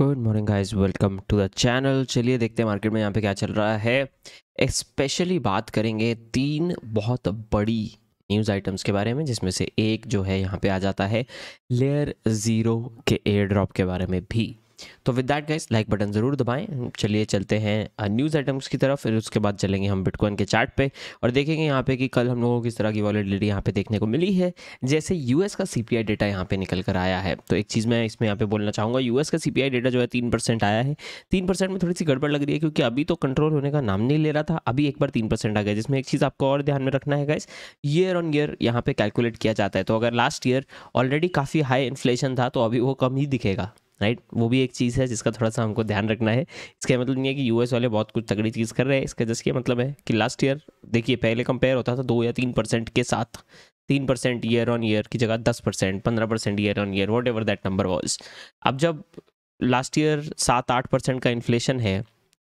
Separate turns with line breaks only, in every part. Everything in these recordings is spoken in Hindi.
Good morning guys welcome to the channel चलिए देखते हैं मार्केट में यहाँ पे क्या चल रहा है स्पेशली बात करेंगे तीन बहुत बड़ी न्यूज़ आइटम्स के बारे में जिसमें से एक जो है यहाँ पे आ जाता है लेयर ज़ीरो के एयर ड्रॉप के बारे में भी तो with that guys like button ज़रूर दबाएं चलिए चलते हैं न्यूज़ आइटम्स की तरफ फिर उसके बाद चलेंगे हम बिटकॉइन के चार्ट पे और देखेंगे यहाँ पे कि कल हम लोगों को किस तरह की वॉलेटिलिटी यहाँ पे देखने को मिली है जैसे यूएस का सीपीआई डेटा यहाँ पे निकल कर आया है तो एक चीज़ मैं इसमें यहाँ पे बोलना चाहूँगा यू का सी डेटा जो है तीन परसेंट आया है तीन परसेंट में थोड़ी सी गड़बड़ लग रही है क्योंकि अभी तो कंट्रोल होने का नाम नहीं ले रहा था अभी एक बार तीन परसेंट आ गया जिसमें एक चीज़ आपको और ध्यान में रखना है गाइस ईयर ऑन ईयर यहाँ पे कैलकुलेट किया जाता है तो अगर लास्ट ईयर ऑलरेडी काफ़ी हाई इन्फ्लेशन था तो अभी वो कम ही दिखेगा राइट वो भी एक चीज़ है जिसका थोड़ा सा हमको ध्यान रखना है इसका मतलब नहीं है कि यूएस वाले बहुत कुछ तगड़ी चीज़ कर रहे हैं इसका जस्ट ये मतलब है कि लास्ट ईयर देखिए पहले कंपेयर होता था दो या तीन परसेंट के साथ तीन परसेंट ईयर ऑन ईयर की जगह दस परसेंट पंद्रह percent year on year whatever that number was अब जब लास्ट ईयर सात आठ परसेंट का इन्फ्लेशन है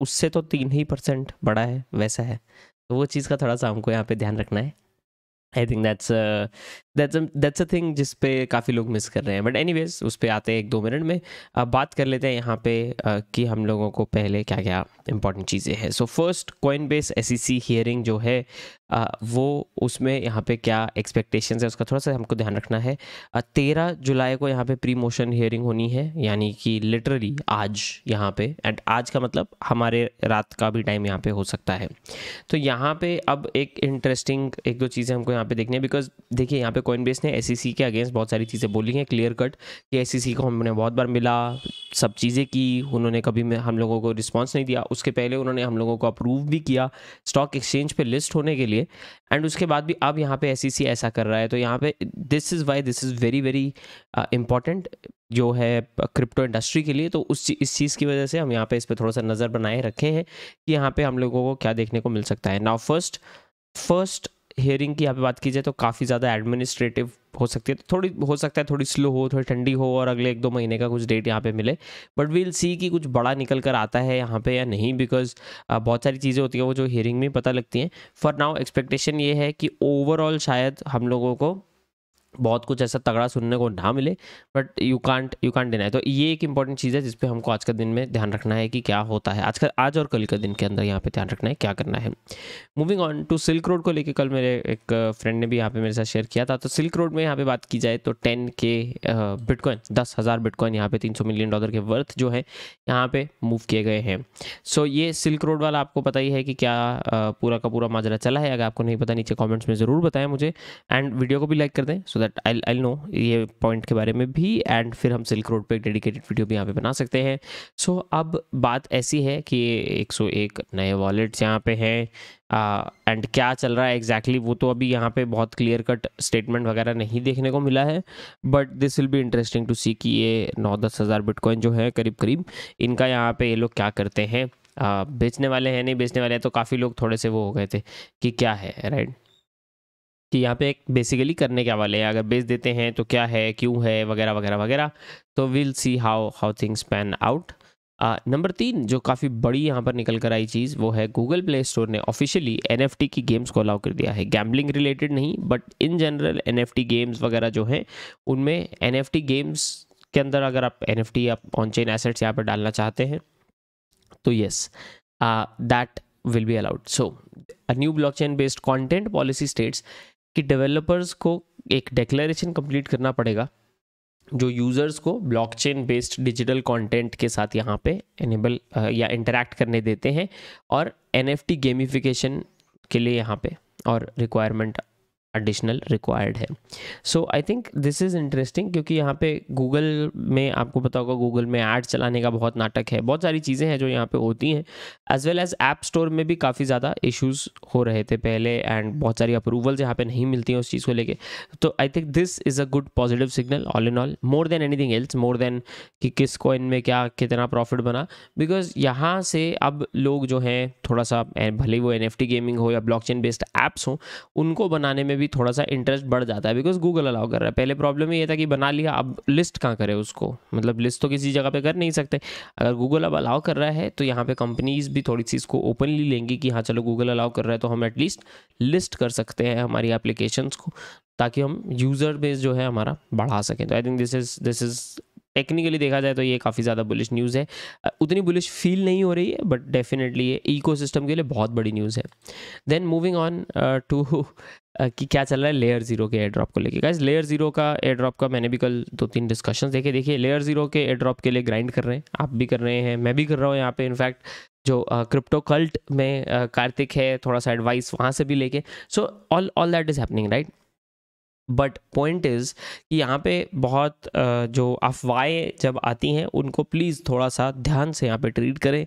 उससे तो तीन ही परसेंट बड़ा है वैसा है तो वो चीज़ का थोड़ा सा हमको यहाँ पे ध्यान रखना है I think that's that's a thing जिस पे काफ़ी लोग मिस कर रहे हैं बट एनी वेज उस पर आते हैं एक दो मिनट में अब बात कर लेते हैं यहाँ पे कि हम लोगों को पहले क्या क्या इंपॉर्टेंट चीज़ें हैं so first Coinbase S hearing जो है वो उसमें यहाँ पे क्या एक्सपेक्टेशन है उसका थोड़ा सा हमको ध्यान रखना है तेरह जुलाई को यहाँ पे प्री मोशन हियरिंग होनी है यानी कि लिटरली आज यहाँ पे एंड आज का मतलब हमारे रात का भी टाइम यहाँ पे हो सकता है तो यहाँ पे अब एक इंटरेस्टिंग एक दो चीज़ें हमको यहाँ पे देखनी है बिकॉज देखिए यहाँ पे बेस ने एस e के अगेंस्ट बहुत सारी चीज़ें बोली हैं क्लियर कट कि एस e को हमने बहुत बार मिला सब चीज़ें की उन्होंने कभी हम लोगों को रिस्पॉन्स नहीं दिया उसके पहले उन्होंने हम लोगों को अप्रूव भी किया स्टॉक एक्सचेंज पर लिस्ट होने के लिए एंड उसके बाद भी अब यहाँ पे एस e ऐसा कर रहा है तो यहाँ पे this is why this is very very important जो है क्रिप्टो इंडस्ट्री के लिए तो उस इस चीज़ की वजह से हम यहाँ पे इस पर थोड़ा सा नज़र बनाए रखे हैं कि यहाँ पे हम लोगों को क्या देखने को मिल सकता है नाउ फर्स्ट फर्स्ट हेयरिंग की यहाँ पे बात की जाए तो काफ़ी ज़्यादा एडमिनिस्ट्रेटिव हो सकती है तो थोड़ी हो सकता है थोड़ी स्लो हो थोड़ी ठंडी हो और अगले एक दो महीने का कुछ डेट यहाँ पे मिले बट वील सी कि कुछ बड़ा निकल कर आता है यहाँ पे या नहीं बिकॉज बहुत सारी चीज़ें होती हैं वो जो हियरिंग में पता लगती हैं फॉर नाउ एक्सपेक्टेशन ये है कि ओवरऑल शायद हम लोगों को बहुत कुछ ऐसा तगड़ा सुनने को ना मिले but you can't you can't deny तो ये एक इंपॉर्टेंट चीज़ है जिसपे हमको आज का दिन में ध्यान रखना है कि क्या होता है आज का आज और कल के दिन के अंदर यहाँ पे ध्यान रखना है क्या करना है moving on to Silk Road को लेके कल मेरे एक फ्रेंड ने भी यहाँ पे मेरे साथ शेयर किया था तो सिल्क रोड में यहाँ पे बात की जाए तो टेन के बिटकॉइन दस हज़ार बिटकॉइन यहाँ पे तीन सौ मिलियन डॉलर के वर्थ जो है यहाँ पे मूव किए गए हैं सो ये सिल्क रोड वाला आपको पता ही है कि क्या पूरा का पूरा माजरा चला है अगर आपको नहीं पता नीचे कॉमेंट्स में ज़रूर बताएं मुझे एंड वीडियो को भी लाइक कर दें so that that I I know ये पॉइंट के बारे में भी एंड फिर हम सिल्क रोड पे एक डेडिकेटेड वीडियो भी यहाँ पे बना सकते हैं सो so, अब बात ऐसी है कि 101 नए वॉलेट्स यहाँ पे हैं एंड क्या चल रहा है एग्जैक्टली exactly, वो तो अभी यहाँ पे बहुत क्लियर कट स्टेटमेंट वगैरह नहीं देखने को मिला है but this will be interesting to see कि ये नौ दस हज़ार बिटकॉइन जो है करीब करीब इनका यहाँ पे ये लोग क्या करते हैं बेचने वाले हैं नहीं बेचने वाले हैं तो काफ़ी लोग थोड़े से वो हो गए थे कि क्या है राइट right? कि यहाँ पे एक बेसिकली करने क्या वाले हैं अगर बेच देते हैं तो क्या है क्यों है वगैरह वगैरह वगैरह तो will see how how things pan out number तीन जो काफ़ी बड़ी यहाँ पर निकल कर आई चीज़ वो है गूगल प्ले स्टोर ने ऑफिशियली एन की गेम्स को अलाउ कर दिया है गैम्बलिंग रिलेटेड नहीं but in general N games वगैरह जो हैं उनमें एन गेम्स के अंदर अगर आप एन एफ आप ऑन चेन एसेट्स यहाँ पर डालना चाहते हैं तो yes that will be allowed so new blockchain based content policy states कि डेवलपर्स को एक डिक्लेरेशन कंप्लीट करना पड़ेगा जो यूज़र्स को ब्लॉकचेन बेस्ड डिजिटल कंटेंट के साथ यहाँ पे इनेबल या इंटरेक्ट करने देते हैं और एन गेमिफिकेशन के लिए यहाँ पे और रिक्वायरमेंट एडिशनल रिक्वायर्ड है so I think this is interesting क्योंकि यहाँ पे गूगल में आपको पता होगा गूगल में ऐड चलाने का बहुत नाटक है बहुत सारी चीज़ें हैं जो यहाँ पे होती हैं as well as app store में भी काफ़ी ज़्यादा इशूज़ हो रहे थे पहले एंड बहुत सारी अप्रूवल्स यहाँ पे नहीं मिलती हैं उस चीज़ को लेके तो I think this is a good positive signal all in all more than anything else more than कि किस कॉइन में क्या कितना प्रॉफिट बना बिकॉज यहाँ से अब लोग जो हैं थोड़ा सा भले वो एन एफ टी गेमिंग हो या ब्लॉक चेन बेस्ड ऐप्स हों उनको बनाने में भी थोड़ा सा इंटरेस्ट बढ़ जाता है बिकॉज गूगल अलाउ कर रहा है पहले प्रॉब्लम ये था कि बना लिया अब लिस्ट कहाँ करें उसको मतलब लिस्ट तो किसी जगह पे कर नहीं सकते अगर गूगल अब अलाउ कर रहा है तो यहाँ पे कंपनीज भी थोड़ी सी इसको ओपनली लेंगी कि हाँ चलो गूगल अलाउ कर रहा है तो हम एटलीस्ट लिस्ट कर सकते हैं हमारी एप्लीकेशन को ताकि हम यूज़र बेस जो है हमारा बढ़ा सकें तो I think this is this is technically देखा जाए तो ये काफ़ी ज़्यादा बुलिश न्यूज़ है उतनी बुलिश फील नहीं हो रही है बट डेफिनेटली ये इको के लिए बहुत बड़ी न्यूज़ है देन मूविंग ऑन टू कि क्या चल रहा है लेयर जीरो के एयर ड्रॉप को लेके गाइज लेयर जीरो का एयर ड्रॉप का मैंने भी कल दो तीन डिस्कशन देखे देखिए लेयर जीरो के एयर ड्रॉप के लिए ग्राइंड कर रहे हैं आप भी कर रहे हैं मैं भी कर रहा हूँ यहाँ पे इनफैक्ट जो क्रिप्टो कल्ट में कार्तिक है थोड़ा सा एडवाइस वहाँ से भी लेके so all all that is happening right but point is कि यहाँ पे बहुत जो अफवाहें जब आती हैं उनको प्लीज़ थोड़ा सा ध्यान से यहाँ पे ट्रीट करें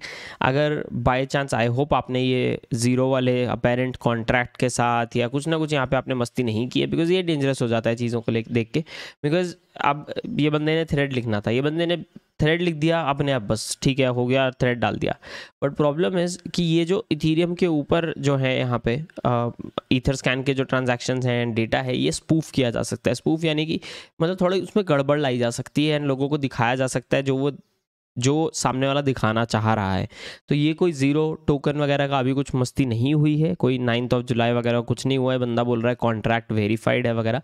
अगर बाय चांस आई होप आपने ये ज़ीरो वाले अपेरेंट कॉन्ट्रैक्ट के साथ या कुछ ना कुछ यहाँ पे आपने मस्ती नहीं की है बिकॉज ये डेंजरस हो जाता है चीज़ों को ले देख के बिकॉज अब ये बंदे ने थ्रेड लिखना था ये बंदे ने थ्रेड लिख दिया अपने आप बस ठीक है हो गया थ्रेड डाल दिया बट प्रॉब्लम इज़ कि ये जो इथीरियम के ऊपर जो है यहाँ पे ईथर स्कैन के जो ट्रांजेक्शन हैं डेटा है ये स्पूफ किया जा सकता है स्पूफ यानी कि मतलब थोड़ी उसमें गड़बड़ लाई जा सकती है एंड लोगों को दिखाया जा सकता है जो वो जो सामने वाला दिखाना चाह रहा है तो ये कोई ज़ीरो टोकन वगैरह का अभी कुछ मस्ती नहीं हुई है कोई नाइन्थ ऑफ जुलाई वगैरह कुछ नहीं हुआ है बंदा बोल रहा है कॉन्ट्रैक्ट वेरीफाइड है वगैरह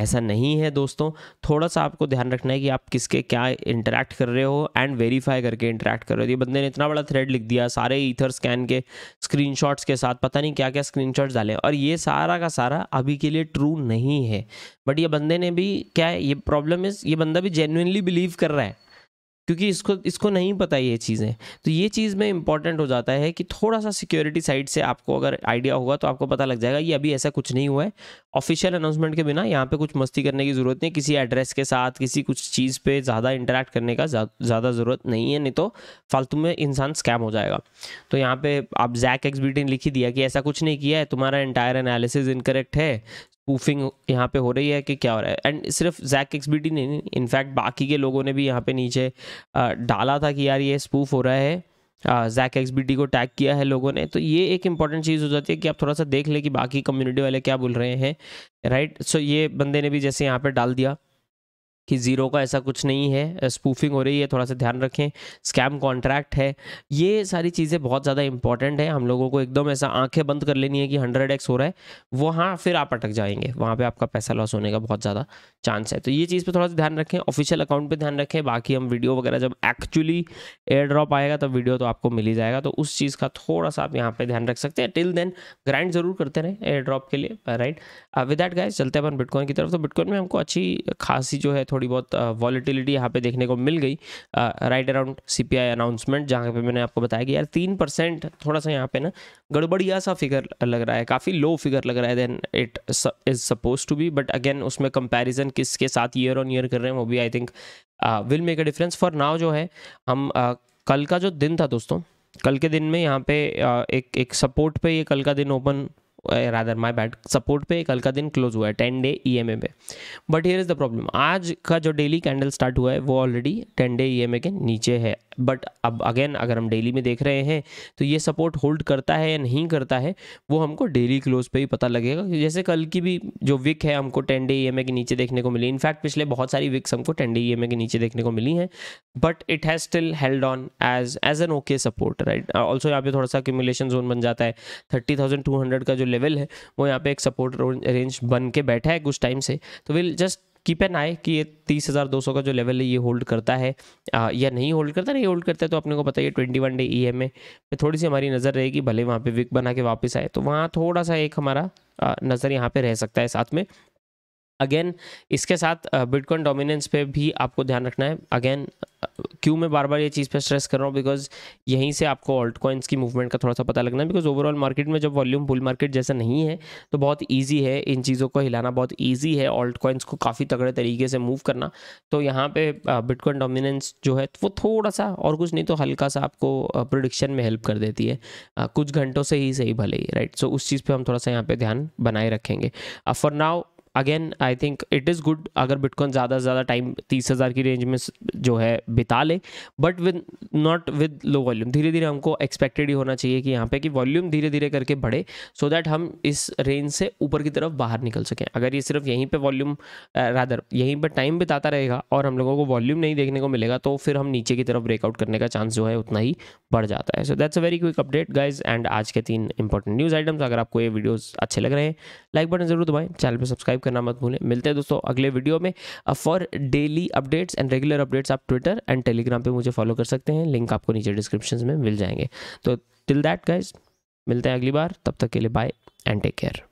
ऐसा नहीं है दोस्तों थोड़ा सा आपको ध्यान रखना है कि आप किसके क्या इंटरेक्ट कर रहे हो एंड वेरीफाई करके इंटरेक्ट कर रहे हो ये बंदे ने इतना बड़ा थ्रेड लिख दिया सारे ईथर स्कैन के स्क्रीन के साथ पता नहीं क्या क्या स्क्रीन डाले और ये सारा का सारा अभी के लिए ट्रू नहीं है बट ये बंदे ने भी क्या है ये प्रॉब्लम इज़ ये बंदा भी जेन्यनली बिलीव कर रहा है क्योंकि इसको इसको नहीं पता ये चीज़ें तो ये चीज़ में इंपॉर्टेंट हो जाता है कि थोड़ा सा सिक्योरिटी साइड से आपको अगर आइडिया होगा तो आपको पता लग जाएगा ये अभी ऐसा कुछ नहीं हुआ है ऑफिशियल अनाउंसमेंट के बिना यहाँ पे कुछ मस्ती करने की ज़रूरत नहीं किसी एड्रेस के साथ किसी कुछ चीज़ पर ज़्यादा इंटरेक्ट करने का ज़्यादा ज़रूरत नहीं है नहीं तो फालतू में इंसान स्कैम हो जाएगा तो यहाँ पर आप जैक एक्सबीटिन लिख ही दिया कि ऐसा कुछ नहीं किया है तुम्हारा एंटायर एनालिसिस इनकरेक्ट है स्पूफिंग यहाँ पे हो रही है कि क्या हो रहा है एंड सिर्फ जैक बी नहीं इनफैक्ट बाकी के लोगों ने भी यहाँ पे नीचे डाला था कि यार ये स्पूफ हो रहा है जैक एक्स बी को टैग किया है लोगों ने तो ये एक इंपॉर्टेंट चीज़ हो जाती है कि आप थोड़ा सा देख लें कि बाकी कम्युनिटी वाले क्या बोल रहे हैं राइट सो so ये बंदे ने भी जैसे यहाँ पर डाल दिया कि ज़ीरो का ऐसा कुछ नहीं है स्पूफिंग हो रही है थोड़ा सा ध्यान रखें स्कैम कॉन्ट्रैक्ट है ये सारी चीज़ें बहुत ज़्यादा इंपॉर्टेंट है हम लोगों को एकदम ऐसा आंखें बंद कर लेनी है कि हंड्रेड एक्स हो रहा है वहाँ फिर आप अटक जाएंगे वहाँ पर आपका पैसा लॉस होने का बहुत ज़्यादा चांस है तो ये चीज़ पर थोड़ा सा ध्यान रखें ऑफिशियल अकाउंट पर ध्यान रखें बाकी हम वीडियो वगैरह जब एक्चुअली एयर ड्रॉप आएगा तब वीडियो तो आपको मिल ही जाएगा तो उस चीज़ का थोड़ा सा आप यहाँ पर ध्यान रख सकते हैं टिल देन ग्राइंड जरूर करते रहें एयर ड्रॉप के लिए राइट विदाउट डैट चलते हैं अपन बिटकॉइन की तरफ तो बिटकॉइन में हमको अच्छी खासी जो है थोड़ी थोड़ी बहुत वॉलीटिलिटी यहाँ पे देखने को मिल गई राइट अराउंड सी अनाउंसमेंट जहाँ पे मैंने आपको बताया कि यार तीन परसेंट थोड़ा सा यहाँ पे ना गड़बड़िया सा फिगर लग रहा है काफ़ी लो फिगर लग रहा है then it is suppose to be but again उसमें कंपेरिजन किसके साथ ईयर ऑन ईयर कर रहे हैं वो भी I think will make a difference for now जो है हम uh, कल का जो दिन था दोस्तों कल के दिन में यहाँ पे uh, एक एक सपोर्ट पे ये कल का दिन open rather my bad support पे कल का दिन क्लोज हुआ है ten day E M A पे but here is the problem आज का जो डेली कैंडल स्टार्ट हुआ है वो already ten day E M ए के नीचे है बट अब अगेन अगर हम डेली में देख रहे हैं तो ये सपोर्ट होल्ड करता है या नहीं करता है वो हमको डेली क्लोज पे ही पता लगेगा जैसे कल की भी जो विक है हमको टेन डे ई एम ए के नीचे देखने को मिली इनफैक्ट पिछले बहुत सारी विक्स हमको टेन डे ई एम ए के नीचे देखने को मिली हैं but it has still held on as as an okay support right also यहाँ पे थोड़ा सा क्यूमुलेशन जोन बन जाता है थर्टी थाउजेंड टू हंड्रेड का जो लेवल है वो यहाँ पे एक सपोर्ट रेंज बन के बैठा है कुछ टाइम से तो विल जस्ट कीप एन आए कि ये तीस हज़ार दो सौ का जो लेवल है ये होल्ड करता है आ, या नहीं होल्ड करता नहीं होल्ड करता है तो अपने को पता है twenty one day E M A पे थोड़ी सी हमारी नज़र रहेगी भले वहाँ पे विक बना के वापस आए तो वहाँ थोड़ा सा एक हमारा नज़र यहाँ पे रह सकता है साथ में अगेन इसके साथ बिटकॉइन डोमिनेंस पे भी आपको ध्यान रखना है अगेन क्यों मैं बार बार ये चीज़ पे स्ट्रेस कर रहा हूँ बिकॉज यहीं से आपको ऑल्ट कॉइन्स की मूवमेंट का थोड़ा सा पता लगना है बिकॉज ओवरऑल मार्केट में जब वॉल्यूम बुल मार्केट जैसा नहीं है तो बहुत ईजी है इन चीज़ों को हिलाना बहुत ईजी है ऑल्ट कॉइन्स को काफ़ी तगड़े तरीके से मूव करना तो यहाँ पे बिटकॉइन डोमिनेंस जो है वो थोड़ा सा और कुछ नहीं तो हल्का सा आपको प्रोडिक्शन में हेल्प कर देती है कुछ घंटों से ही सही भले ही राइट सो उस चीज़ पर हम थोड़ा सा यहाँ पर ध्यान बनाए रखेंगे for now again I think it is good अगर बिटकॉइन ज़्यादा से ज़्यादा टाइम तीस हज़ार की रेंज में जो है बिता ले but with not with low volume धीरे धीरे हमको एक्सपेक्टेड ही होना चाहिए कि यहाँ पे कि वॉल्यूम धीरे धीरे करके बढ़े सो so दैट हम इस रेंज से ऊपर की तरफ बाहर निकल सकें अगर ये सिर्फ यहीं पर वॉल्यूम रादर यहीं पर टाइम बिताता रहेगा और हम लोगों को वॉल्यूम नहीं देखने को मिलेगा तो फिर हम नीचे की तरफ ब्रेकआउट करने का चांस जो है उतना ही बढ़ जाता है so that's a very quick update guys and आज के तीन इंपॉर्टेंट न्यूज़ आइटम्स अगर आपको ये वीडियोज़ अच्छे लग रहे हैं लाइक बटन जरूर दबाएँ चैनल पर सब्सक्राइब करना मत भूलें मिलते हैं दोस्तों अगले वीडियो में for daily updates and regular updates आप ट्विटर एंड टेलीग्राम पर मुझे फॉलो कर सकते हैं लिंक आपको नीचे डिस्क्रिप्शन में मिल जाएंगे तो टिल दैट गाइज मिलते हैं अगली बार तब तक के लिए बाय एंड टेक केयर